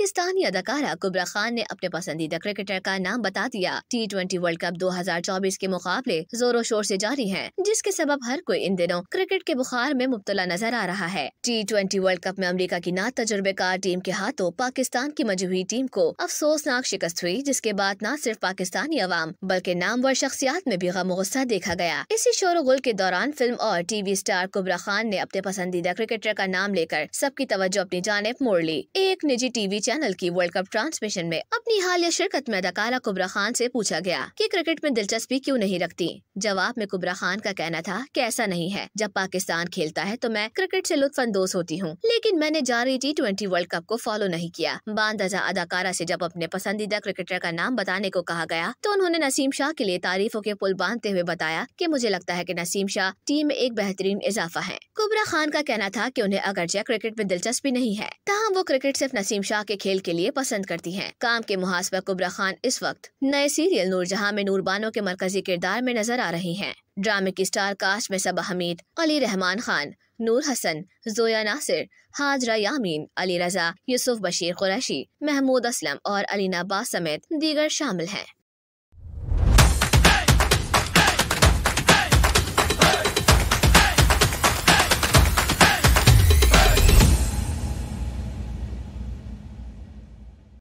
पाकिस्तानी अदाकारा कुबरा खान ने अपने पसंदीदा क्रिकेटर का नाम बता दिया टी ट्वेंटी वर्ल्ड कप 2024 के मुकाबले जोरों शोर से जारी है जिसके सबब हर कोई इन दिनों क्रिकेट के बुखार में मुबतला नजर आ रहा है टी ट्वेंटी वर्ल्ड कप में अमरीका की ना तजुर्बेकार टीम के हाथों पाकिस्तान की मजी हुई टीम को अफसोसनाक शिकस्त हुई जिसके बाद न सिर्फ पाकिस्तानी अवाम बल्कि नामवर शख्सियात में भी गम गुस्सा देखा गया इसी शोर गुल के दौरान फिल्म और टीवी स्टार कुबरा खान ने अपने पसंदीदा क्रिकेटर का नाम लेकर सबकी तवज्जो अपनी जानब मोड़ ली एक निजी टीवी चैनल की वर्ल्ड कप ट्रांसमिशन में अपनी हालिया शिरकत में अदाकारा कुबरा खान से पूछा गया कि क्रिकेट में दिलचस्पी क्यों नहीं रखती जवाब में कुबरा खान का कहना था कि ऐसा नहीं है जब पाकिस्तान खेलता है तो मैं क्रिकेट से लुत्फानंदोज होती हूँ लेकिन मैंने जारी टी ट्वेंटी वर्ल्ड कप को फॉलो नहीं किया बांदाजा अदाकारा ऐसी जब अपने पसंदीदा क्रिकेटर का नाम बताने को कहा गया तो उन्होंने नसीम शाह के लिए तारीफों के पुल बांधते हुए बताया की मुझे लगता है की नसीम शाह टीम में एक बेहतरीन इजाफा है कुबरा खान का कहना था की उन्हें जय क्रिकेट में दिलचस्पी नहीं है तहम वो क्रिकेट सिर्फ नसीम शाह के खेल के लिए पसंद करती हैं। काम के मुहासबा कुबरा खान इस वक्त नए सीरियल जहाँ में नूरबानो के मरकजी किरदार में नजर आ रही हैं। ड्रामे की स्टार कास्ट में सबा हमीद अली रहमान खान नूर हसन जोया नासिर हाजरा यामीन अली रजा यूसुफ बशीर कुरैशी महमूद असलम और अलीना बास समेत दीगर शामिल हैं